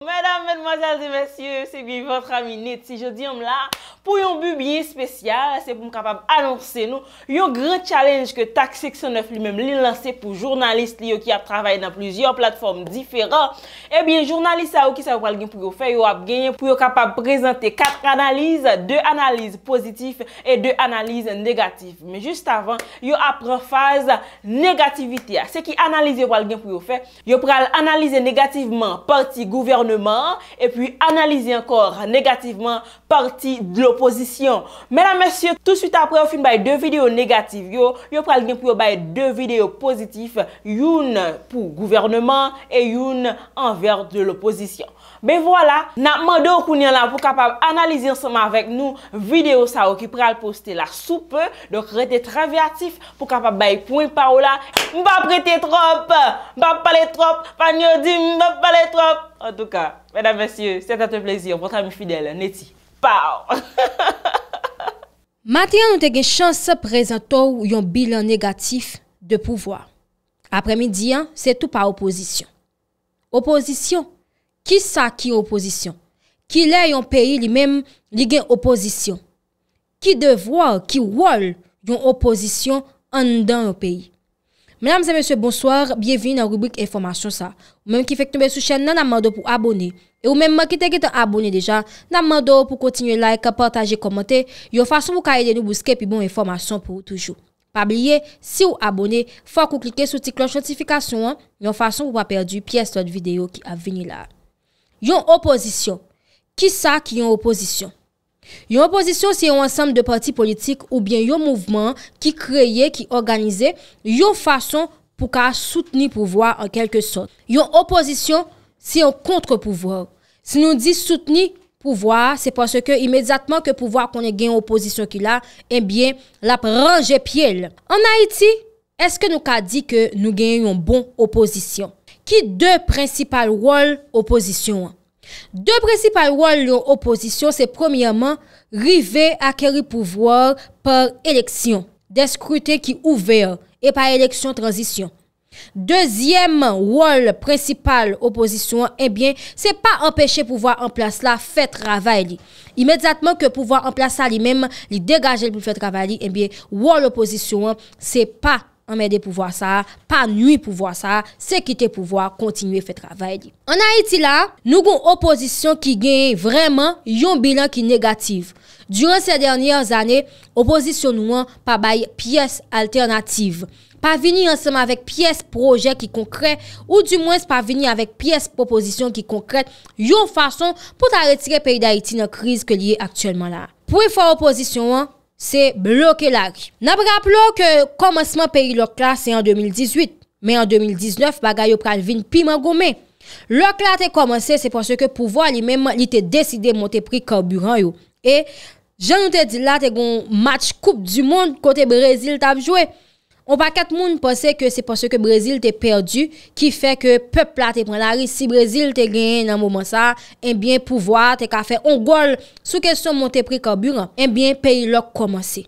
Madame, mademoiselles et messieurs, c'est bien votre amie nette, si je dis homme là pou yon bubiye spesyal, se pou m kapab anonse nou, yon gran challenge ke tak seksyon 9 li menm li lanse pou jounaliste li yo ki ap travaye nan plujyon platforme diferan, ebyen eh jounaliste a ou ki sa wapal gen pou yo fe, yo ap gen pou yo kapab prezante 4 analize, 2 analize pozitif e 2 analize negatif. Men just avan, yo ap pran faz negativite a. Se ki analize yo wapal gen pou yo fe, yo pral analize negativeman parti gouvernement e pi analize ankor negativeman parti de oposisyon. Mèdèm mèsyè, tout süt apre ou fin baye dè videyo negatif yo, yo pral gen pou yo baye dè videyo pozitif youn pou gouvernement, e youn anver dè l'oposisyon. Mè voilà, nan mèdèm kounyan la pou kapab analizir soma avèk nou videyo sa ou ki pral poste la soupe, dok rete traviatif pou kapab baye pou yon parola, mbap rete trop, mbap pale trop, mbap pale trop, mbap pale trop, en tout ka, mèdèm mèsyè, sè tate plèzyon, mèdèm mèsyè, mèdèm mèsyè, mè Pao! Matyen nou te gen chanse prezentou yon bilan negatif de pouvoi. Apre midi an, se tou pa opozisyon. Opozisyon? Ki sa ki opozisyon? Ki le yon peyi li menm li gen opozisyon? Ki devwa, ki wol yon opozisyon an dan yon peyi? Men amzè mè sè bonsoir, biye vini nan rubrik informasyon sa. Mèm ki fek noube sou chèn nan nan mando pou abone. E ou mèm mèm ki teke te abone deja, nan mando pou kontinye like, partaje, komente, yon fason pou ka ede nou bouske pi bon informasyon pou toujou. Pa blye, si ou abone, fwa kou klike sou tik lon chantifikasyon an, yon fason pou pa perdi pi estor de videyo ki a vini la. Yon opozisyon. Ki sa ki yon opozisyon? Yon oposisyon si yon ansam de parti politik ou bien yon mouvman ki kreye, ki organize, yon fason pou ka souteni pouvoi an kelke son. Yon oposisyon si yon kontre pouvoi. Si nou di souteni pouvoi, se pwase ke imedjatman ke pouvoi konen gen yon oposisyon ki la, en bien la pranje pielle. An Haiti, eske nou ka di ke nou gen yon bon oposisyon? Ki de prinsipal wol oposisyon an? De prinsipal wòl yon oposisyon, se premiyaman, rive akèri pouvòr par eleksyon, de skrute ki ouver, e pa eleksyon tranzisyon. Dezyèm wòl prinsipal oposisyon, e eh bie, se pa empèche pouvòr anplase la, fè travay li. Imediatman ke pouvòr anplase la li mèm, li degaje eh li pou fè travay li, e bie, wòl oposisyon, se pa tranzisyon. An mède pou vwa sa, pa nwi pou vwa sa, se ki te pou vwa kontinue fè travèl. An Haiti la, nou goun opozisyon ki genye vremen yon bilan ki negatif. Duran se dernyan zanè, opozisyon nou an pa bay piyes alternatif. Pa vini ansèm avèk piyes projè ki konkrè, ou du mwen se pa vini avèk piyes proposisyon ki konkrè, yon fason pou ta retire peyi d'Haiti nan kriz ke liye aktuelman la. Pou e fwa opozisyon an? Se bloke la ri. Na begap lo ke komansman peri lòk la se an 2018. Me an 2019 bagay yo pral vin pi man gome. Lòk la te komansen se pwase ke pou vwa li menman li te deside monte prik korburan yo. E jan nou te di la te gon match koup du moun kote Brezil tam jowe. On pa ket moun pwese ke se pwese ke Brezil te perdi, ki fe ke pepla te prenari, si Brezil te gen nan mouman sa, en eh bien pouvoi, te ka fe ongol, sou ke son moun te prik anbunan, en bien peyi lok komanse.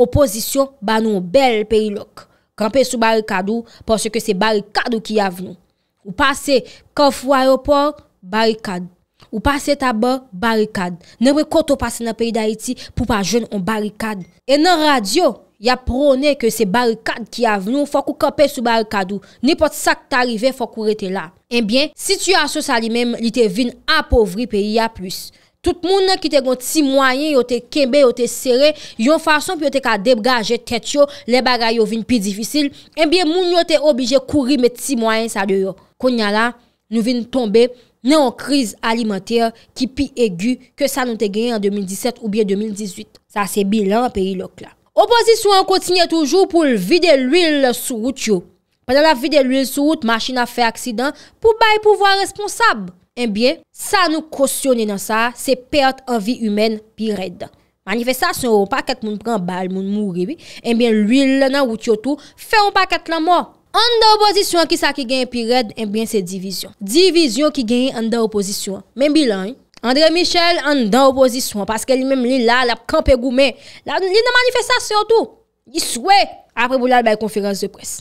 Oposisyon ban nou bel peyi lok. Kampen sou barikadou, pwese ke se barikadou ki av nou. Ou pase, kof wayopor, barikad. Ou pase taban, barikad. Nenwe koto pase nan peyi da iti, pou pa jenon barikad. E nan radyo, Ya prone ke se barikad ki avnou, fok ou kapè sou barikad ou. Nipot sak t'arive fok ou rete la. Enbyen, eh situasyon sa li menm li te vin apovri pe ya plus. Tout moun nan ki te gon ti mwayen, yo te kembe, yo te sere, yon fason pi yo te ka debga, jetet yo, le bagay yo vin pi difisil, enbyen eh moun yo te obije kouri met ti mwayen sa deyo. Konya la, nou vin tombe, nan o kriz alimenter ki pi egu ke sa nou te genye an 2017 ou biye 2018. Sa se bilan peri lok la. Oposisyon kontinye toujou pou vide l'huil sou wout yo. Pendan la vide l'huil sou wout, machina fe aksidan pou bay pouvoi responsab. Enbyen, eh sa nou kosyonye nan sa, se perte an vi humen pi red. Manifestasyon ou paket moun pran bal moun mouri, enbyen eh l'huil nan wout yo tou, fe ou paket la mò. An de oposisyon ki sa ki gen eh pi red, enbyen se divisyon. Divisyon ki gen an de oposisyon. Men bilan yon. Andre Michel, an dan opozisyon, paske li menm li la, la kampe goumen, eh la li nan manifestasyon tou, li souwe, apre pou lal bè konferans de pres.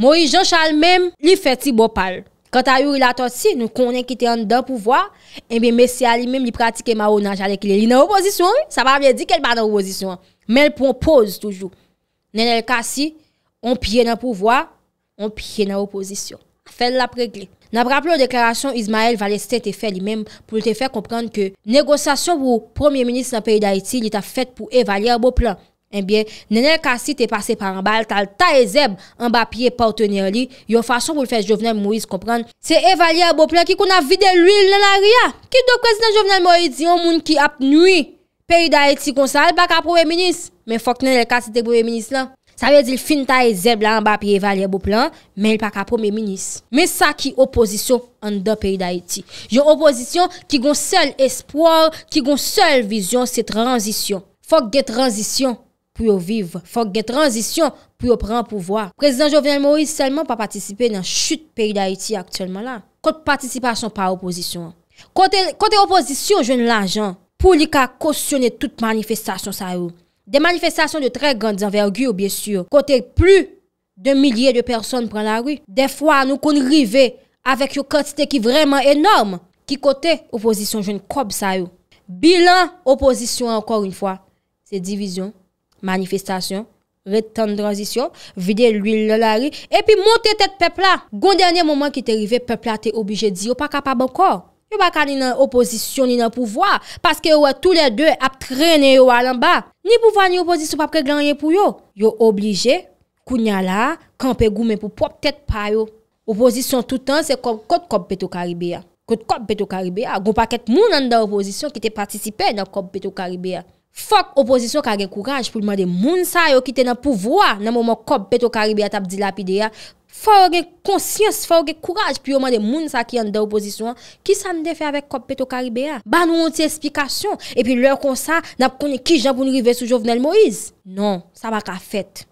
Mori Jean Charles menm, li feti bopal. Kantayou relator si, nou konen ki te an dan pouvoi, en bi mesi a li menm li pratike ma o nanj ale ki li nan opozisyon, sa pa vye di ke l pa nan opozisyon, men l pou on pose toujou. Nen el kasi, on piye nan pouvoi, on piye nan opozisyon. Fèl la prekli. Na praplo deklarasyon, Ismael va leste te fe li mem pou te fe kompran ke negosasyon pou premier minis la peyi da iti li ta fet pou evalier bo plan. Enbyen, eh nenel kasi te pase paran bal tal ta ezeb an ba piye partener li, yon fasyon pou le fe Jovenel Moïse kompran, se evalier bo plan ki kon a vide l'uil nan a ria, ki do kresnen Jovenel Moïse yon moun ki ap nui peyi da iti konsal baka premier minis. Men fok nenel kasi te premier minis la. Sa ve di l fin ta e zeb la an ba pi evalye bou plan, men l pa ka pou men minis. Men sa ki opozisyon an do peyi da iti. Yon opozisyon ki gon sel espoor, ki gon sel vizyon se tranzisyon. Fok gen tranzisyon pou yo viv. Fok gen tranzisyon pou yo pran pouvoar. Prezident Jovenel Moïse selman pa patisype nan chute peyi da iti aktuelman la. Kote patisypasyon pa opozisyon. Kote opozisyon jwen l ajan pou li ka kosyone tout manifestasyon sa yo. De manifestasyon de tre grand zanvergu yo bie sur, kote plu de milye de person pran la ri. De fwa nou kon rive avèk yo kantite ki vreman enorme ki kote oposisyon joun kob sa yo. Bilan oposisyon ankor yon fwa, se divizyon, manifestasyon, retan dransisyon, vide l'huil la la ri, epi monte tet pepla, goun denye mouman ki te rive pepla te obije di yo pa kapab ankor. Yo ba ka ni nan opozisyon, ni nan pouvoi, paske yo wè tou lè dè ap trene yo wè lan ba. Ni pouvoi ni opozisyon pa prek glanye pou yo. Yo oblije, kounya la, kanpe goumen pou pou ap tèt pa yo. Opozisyon toutan, se kot kop peto Karibia. Kot kop peto Karibia. Gou pa ket moun nan da opozisyon ki te patisipe nan kop peto Karibia. Fok oposisyon kage koukaj pou yon mwen de moun sa yo ki te nan pouvoa nan mwen mwen kop peto karibia tap di lapi de ya. Fok gen konsyans, fok gen koukaj pou yon mwen de moun sa ki yon de oposisyon. Ki sa mde fe avèk kop peto karibia? Ban nou an ti ekspikasyon? E pi lò kon sa nap konen ki jan pou niri ve sou Jovenel Moïse? Non, sa bak a fèt.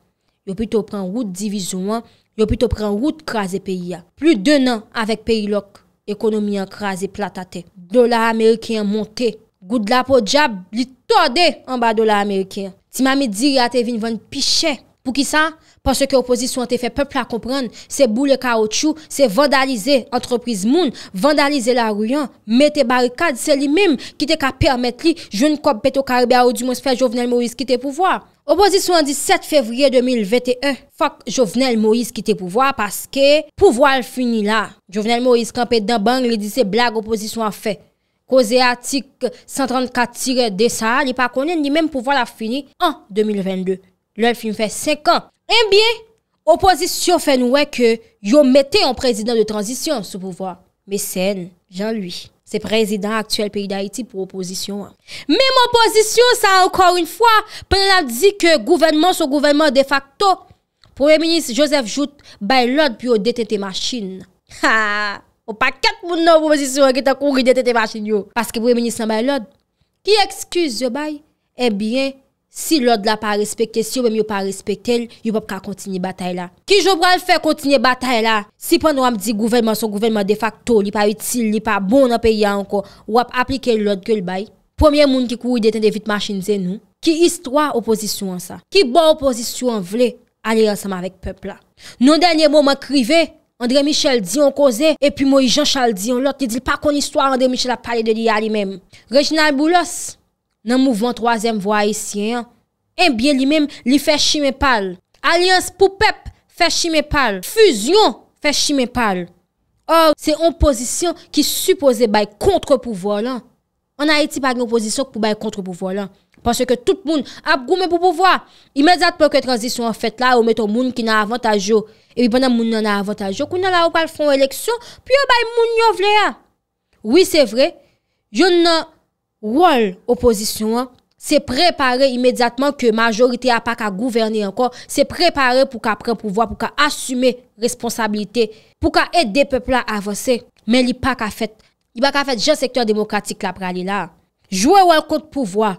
Yo pito pren wout divizyon, yo pito pren wout krasi peyi ya. Plu denan avèk peyi lok, ekonomi an krasi platate. Dola Amerikyen monte, goud la po djab lit. Sade an ba do la Amerike. Ti mami diri a te vin van pichè. Pou ki sa? Paske opozisyon te fe pepl a kompran. Se bou le kao chou. Se vandalize antreprise moun. Vandalize la ruyan. Mete barikad. Se li mim. Ki te ka permet li. Joun kop peto karbe a ou di mons fe Jovenel Moïse kite pou vwa. Opozisyon di 7 fevriye 2021. Fak Jovenel Moïse kite pou vwa. Paske pou vwa l finila. Jovenel Moïse kampè den bang. Li di se blag opozisyon an fe. Koze atik 134 tire desa, li pa konen li menm pouvo la fini an 2022. Le film fe 5 an. En bien, opozisyon fen wè ke yo mette an prezident de transisyon sou pouvo. Mè sen, jan lwi, se prezident aktuel peyi d'Haïti pou opozisyon an. Mè m'opozisyon sa ankon un fwa, plè la di ke gouvenman sou gouvenman de facto. Pouwe minis Joseph Jout, bay lòd pi yo dete te machin. Haa! Ou pa ket moun nou pou posisyon an ki ta kou ridete te machin yo. Paske pou remini san bay l'od. Ki ekskuse yo bay? E bien, si l'od la pa respekte, si yo bem yo pa respekte el, yo pap ka kontinye batay la. Ki jou pral fe kontinye batay la? Si pan nou amdi gouvenman son gouvenman de facto li pa util, li pa bon apeya anko, wap aplike l'od ke l'bay, pwemye moun ki kou ridete te vit machin ze nou, ki istwa oposisyon sa? Ki bon oposisyon vle? Ali yansama vek pepla. Non denye moun ma krive, Andre Michel di yon koze, epi mou yon Jean Chaldi yon lot, li dil pa kon istwa Andre Michel a pale de eh li a li men. Regina Aboulos, nan mouvan 3e vwa isyen, en bien li men li fechime pal. Alians Poupep fechime pal. Fusion fechime pal. Or, se oposisyon ki suppose bay kontre pouvo lan, an a eti pa gen oposisyon pou bay kontre pouvo lan, panse ke tout moun ap groume pou pouvo la, imediat pouke transisyon an fet la, ou meto moun ki nan avantajo Epi banan moun nan avan taj yo, kou nan la ou pal fon eleksyon, pi yo bay moun nyo vle a. Oui, se vre, yon nan wol opozisyon an, se prepare imediatman ke majorite apak a gouverni ankon, se prepare pou ka pren pouvoi, pou ka asume responsabilite, pou ka et de pepla avanse. Men li pak a fet, li bak a fet jen sektor demokratik la pralila. Jouè wol kont pouvoi.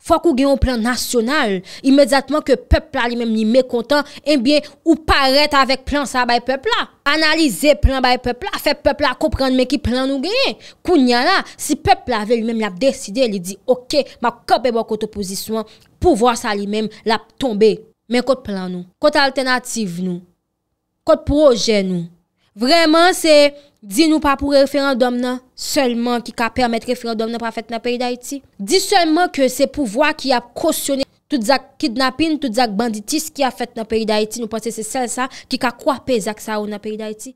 Fwa kou gen yon plan nasyonal, imedjatman ke pepla li men ni mekontan, enbyen ou paret avèk plan sa bay pepla. Analize plan bay pepla, fè pepla komprende men ki plan nou gen. Kou nyan la, si pepla ave li men lap deside, li di, ok, ma kopè bo kote oposisyon pou vwa sa li men lap tombe. Men kote plan nou, kote alternatif nou, kote proje nou. Vreman se, di nou pa pou referandom nan, selman ki ka permet referandom nan pa fet nan peri da iti? Di selman ke se pouvoi ki a kousyonen tout zak kidnapin, tout zak banditis ki a fet nan peri da iti, nou pwese se sel sa ki ka kwape zak sa ou nan peri da iti?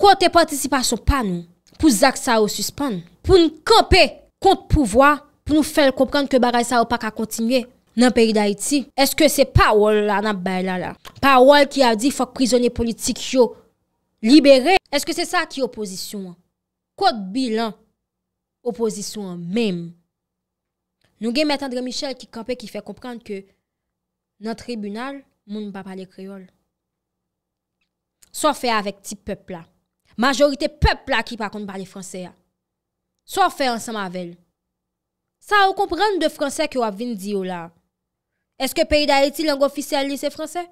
Kwa te patisipasyon pa nou, pou zak sa ou suspan, pou nou kope kont pouvoi, pou nou fel komprende ke baray sa ou pa ka kontinye nan peri da iti? Eske se pa wol la nan bay la la? Pa wol ki a di fok prizonye politik yo Libere. Eske se sa ki oposisyon an? Kote bilan. Oposisyon an mem. Nou gen met Andre Michel ki kampe ki fe komprende ke nan tribunal moun pa pale kriol. So fe avèk ti pepla. Majorite pepla ki pa kont pale franse a. So fe ansan mavel. Sa ou komprende de franse ki ou avin di yo la. Eske peyi da eti lango ofisyal li se franse?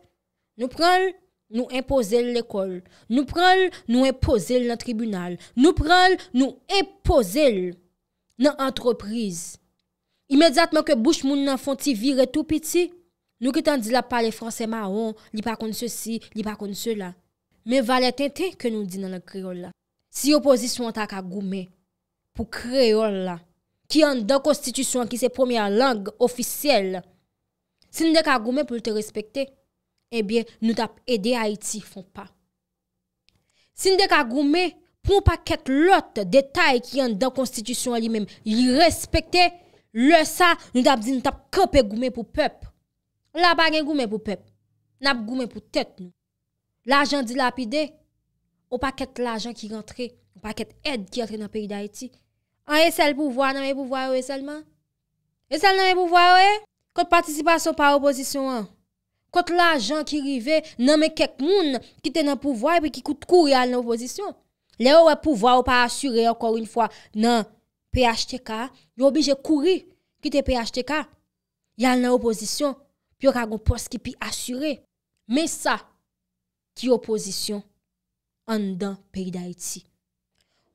Nou pren l? Nou impose l l'ekol, nou prel, nou impose l nan tribunal, nou prel, nou impose l nan antropriz. Imediatman ke bouch moun nan fonti vire tou piti, nou ki tan di la pale franse maon, li pa kon se si, li pa kon se la. Men valet ente ke nou di nan la kreol la. Si opozisyon ta kagoume pou kreol la, ki an dan konstitusyon ki se pomi an lang ofisyel, si nou de kagoume pou te respekte, Ebyen, nou tap ede Haiti fon pa. Sin de ka goumen, pou ou pa ket lot detay ki yon dan konstitusyon li menm, li respekte, lè sa, nou tap di nou tap kopè goumen pou pep. Nou la bagen goumen pou pep. Nap goumen pou tet nou. L'ajan di lapide, ou pa ket l'ajan ki rentre, ou pa ket ed ki rentre nan peri d'Haiti. An e sel pouvoi nan e pouvoi ou e selman? E sel nan e pouvoi ou e? Kote patisipasyon pa oposisyon an. Kot la jan ki rive nan men kek moun ki te nan pouvoy pi ki kout kouri al nan oposisyon. Le ouwe pouvoy ou pa asyure ankor un fwa nan PHTK, yo bi je kouri ki te PHTK. Yan nan oposisyon, pi yo ka goun pos ki pi asyure. Men sa ki oposisyon an dan peri da etsi.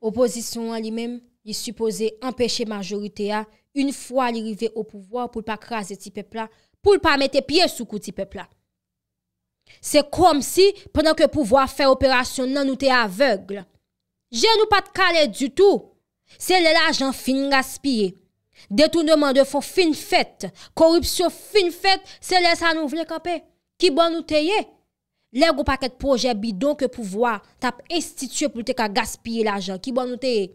Oposisyon an li men li suppose empeshe majorite a un fwa li rive ou pouvoy pou pa kras eti pepla pou l pa mette piye sou kouti pepla. Se kom si, penan ke pouvoa fe operasyon nan nou te avegle, jen nou pat kale du tou, se l ajan fin gaspye, detoun demande fon fin fet, korupsyon fin fet, se l sa nou vle kapè, ki bon nou te ye, lèk ou paket proje bidon ke pouvoa, tap estitye pou te ka gaspye l ajan, ki bon nou te ye,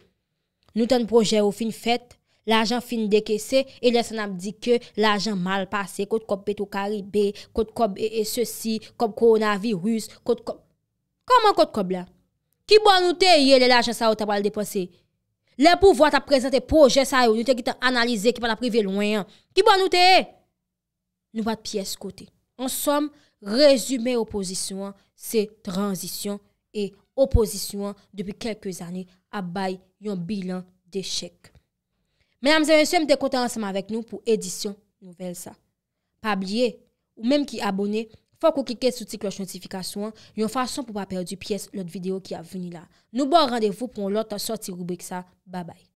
nou ten proje ou fin fet, L'ajan fin deke se, e lè san ap di ke l'ajan mal pase. Kote kob petou karibè, kote kob e se si, kote koronavirus, kote kob... Koman kote kob la? Ki bon nou te ye lè l'ajan sa yo tabal depose? Lè pou vwa ta prezente proje sa yo, nou te ki tan analize, ki pa la prive lwenyan. Ki bon nou te ye? Nou pat piye se kote. On som rezume oposisyon se tranzysyon e oposisyon depi kelke zane abay yon bilan de chek. Men am zè mè sè m te kontè ansèmè avèk nou pou edisyon nouvel sa. Pa abliye ou mèm ki abonne, fòk ou kike sou tik lòj notifikasyon yon fason pou pa perdi piè lòj video ki av vini la. Nou bo randevou pou lòj ta soti rubrik sa. Ba bay.